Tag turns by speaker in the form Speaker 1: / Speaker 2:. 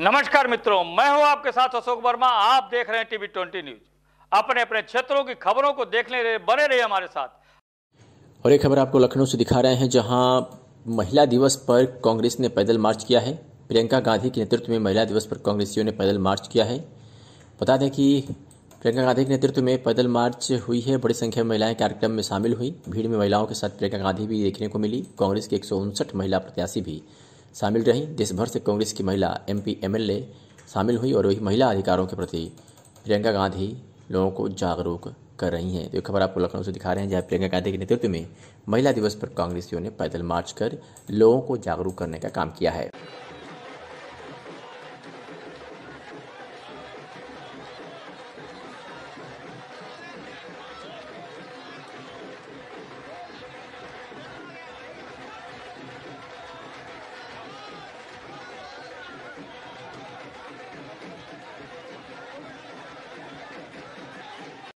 Speaker 1: नमस्कार मित्रों मैं हूं आपके साथ अशोक वर्मा आप देख रहे हैं टीवी ट्वेंटी न्यूज अपने अपने क्षेत्रों की खबरों को देखने रहे, बने रहे हमारे साथ
Speaker 2: और एक खबर
Speaker 3: आपको लखनऊ से दिखा रहे हैं जहां महिला दिवस पर कांग्रेस ने पैदल मार्च किया है प्रियंका गांधी के नेतृत्व में महिला दिवस पर कांग्रेसियों ने पैदल मार्च किया है बता दें कि प्रियंका गांधी के नेतृत्व में पैदल मार्च हुई है बड़ी संख्या में महिलाएं कार्यक्रम में शामिल हुई भीड़ में महिलाओं के साथ प्रियंका गांधी भी देखने को मिली कांग्रेस की एक महिला प्रत्याशी भी शामिल रहीं देश भर से कांग्रेस की महिला एम पी शामिल हुई और वही महिला अधिकारों के प्रति प्रियंका गांधी लोगों को जागरूक कर रही हैं तो ये खबर आपको लखनऊ से दिखा रहे हैं जहाँ प्रियंका गांधी के नेतृत्व में महिला दिवस पर कांग्रेसियों ने पैदल मार्च कर लोगों को जागरूक करने का काम किया है